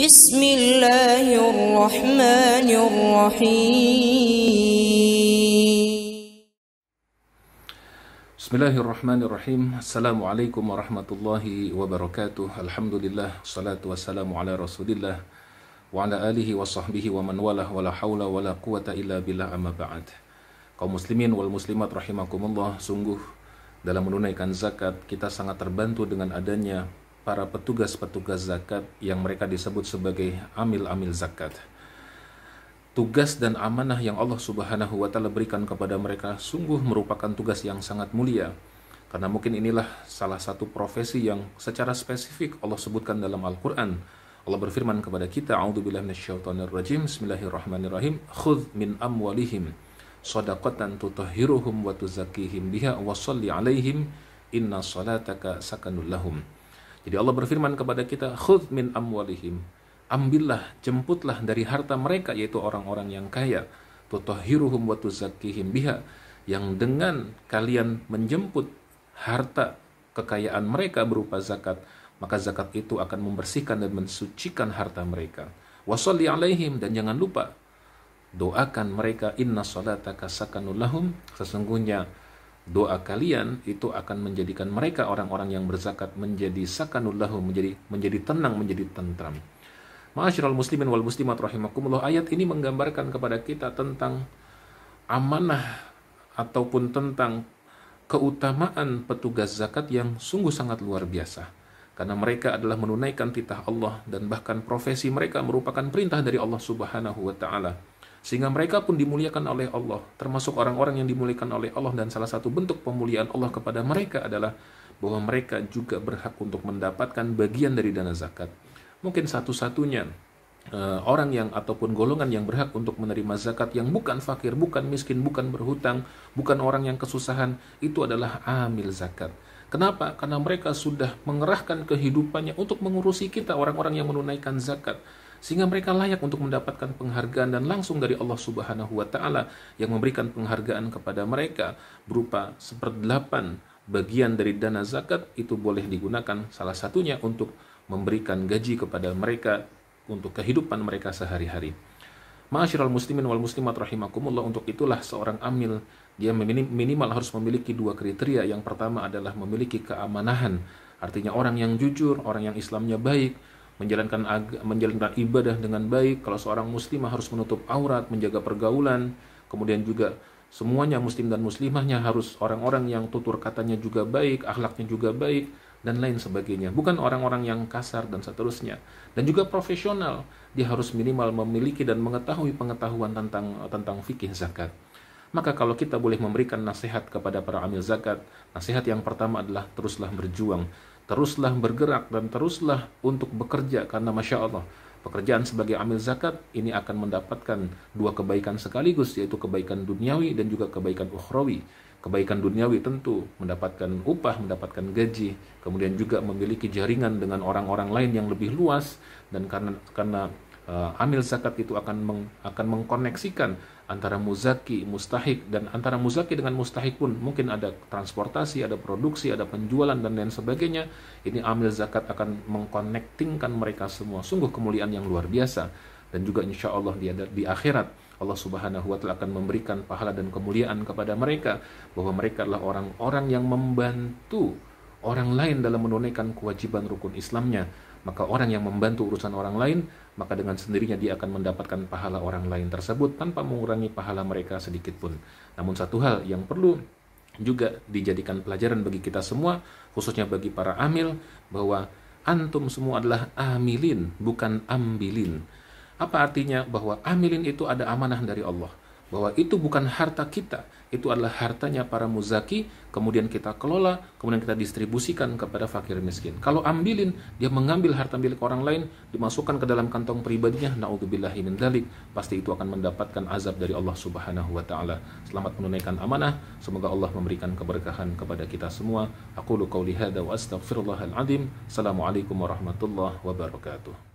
بسم الله الرحمن الرحيم بسم الله الرحمن الرحيم السلام عليكم ورحمة الله وبركاته الحمد لله والصلاة والسلام على رسول الله وعلى آله وصحبه ومن والاه ولا حول ولا قوة إلا بالله أما بعد kaum muslimin wal muslimat rahimakumullah sungguh dalam menunaikan zakat kita sangat terbantu dengan adanya para petugas-petugas zakat yang mereka disebut sebagai amil-amil zakat. Tugas dan amanah yang Allah Subhanahu wa taala berikan kepada mereka sungguh merupakan tugas yang sangat mulia. Karena mungkin inilah salah satu profesi yang secara spesifik Allah sebutkan dalam Al-Qur'an. Allah berfirman kepada kita, "A'udzubillahi minasyaitonirrajim. Bismillahirrahmanirrahim. Khudz min amwalihim shadaqatan tutahhiruhum wa tuzakkihim biha wa shalli 'alaihim inna salataka sakanul lahum." Jadi Allah berfirman kepada kita, "Khudz min amwalihim." Ambillah, jemputlah dari harta mereka yaitu orang-orang yang kaya, tutahhiruhum wa tuzakkihim biha, yang dengan kalian menjemput harta kekayaan mereka berupa zakat, maka zakat itu akan membersihkan dan mensucikan harta mereka. Wasalli alaihim dan jangan lupa doakan mereka inna salataka sakanul lahum sesungguhnya doa kalian itu akan menjadikan mereka orang-orang yang berzakat menjadi sakanullahu menjadi menjadi tenang menjadi tentram. Ma'asyiral muslimin wal muslimat rahimakumullah ayat ini menggambarkan kepada kita tentang amanah ataupun tentang keutamaan petugas zakat yang sungguh sangat luar biasa karena mereka adalah menunaikan titah Allah dan bahkan profesi mereka merupakan perintah dari Allah Subhanahu wa taala sehingga mereka pun dimuliakan oleh Allah termasuk orang-orang yang dimuliakan oleh Allah dan salah satu bentuk pemuliaan Allah kepada mereka adalah bahwa mereka juga berhak untuk mendapatkan bagian dari dana zakat mungkin satu-satunya eh, orang yang ataupun golongan yang berhak untuk menerima zakat yang bukan fakir, bukan miskin, bukan berhutang, bukan orang yang kesusahan itu adalah amil zakat. Kenapa? Karena mereka sudah mengerahkan kehidupannya untuk mengurusi kita orang-orang yang menunaikan zakat sehingga mereka layak untuk mendapatkan penghargaan dan langsung dari Allah Subhanahu wa taala yang memberikan penghargaan kepada mereka berupa seperdelapan bagian dari dana zakat itu boleh digunakan salah satunya untuk memberikan gaji kepada mereka untuk kehidupan mereka sehari-hari. Ma'asyiral muslimin wal muslimat rahimakumullah untuk itulah seorang amil dia minimal harus memiliki dua kriteria. Yang pertama adalah memiliki keamanahan, artinya orang yang jujur, orang yang Islamnya baik, menjalankan menjalankan ibadah dengan baik. Kalau seorang muslimah harus menutup aurat, menjaga pergaulan, kemudian juga semuanya muslim dan muslimahnya harus orang-orang yang tutur katanya juga baik, akhlaknya juga baik dan lain sebagainya. Bukan orang-orang yang kasar dan seterusnya. Dan juga profesional, dia harus minimal memiliki dan mengetahui pengetahuan tentang tentang fikih zakat. Maka kalau kita boleh memberikan nasihat kepada para amil zakat, nasihat yang pertama adalah teruslah berjuang teruslah bergerak dan teruslah untuk bekerja karena masya Allah pekerjaan sebagai amil zakat ini akan mendapatkan dua kebaikan sekaligus yaitu kebaikan duniawi dan juga kebaikan ukhrawi kebaikan duniawi tentu mendapatkan upah mendapatkan gaji kemudian juga memiliki jaringan dengan orang-orang lain yang lebih luas dan karena karena uh, amil zakat itu akan meng, akan mengkoneksikan antara muzaki, mustahik dan antara muzaki dengan mustahik pun mungkin ada transportasi, ada produksi, ada penjualan dan lain sebagainya. Ini amil zakat akan mengkonektingkan mereka semua. Sungguh kemuliaan yang luar biasa dan juga insya Allah di, di akhirat Allah Subhanahu wa taala akan memberikan pahala dan kemuliaan kepada mereka bahwa mereka adalah orang-orang yang membantu orang lain dalam menunaikan kewajiban rukun Islamnya maka orang yang membantu urusan orang lain, maka dengan sendirinya dia akan mendapatkan pahala orang lain tersebut tanpa mengurangi pahala mereka sedikit pun. Namun satu hal yang perlu juga dijadikan pelajaran bagi kita semua, khususnya bagi para amil, bahwa antum semua adalah amilin, bukan ambilin. Apa artinya bahwa amilin itu ada amanah dari Allah bahwa itu bukan harta kita, itu adalah hartanya para muzaki, kemudian kita kelola, kemudian kita distribusikan kepada fakir miskin. Kalau ambilin, dia mengambil harta milik orang lain, dimasukkan ke dalam kantong pribadinya, naudzubillahi min dalik, pasti itu akan mendapatkan azab dari Allah Subhanahu wa taala. Selamat menunaikan amanah, semoga Allah memberikan keberkahan kepada kita semua. Aku lukau lihada wa astagfirullahaladzim. Assalamualaikum warahmatullahi wabarakatuh.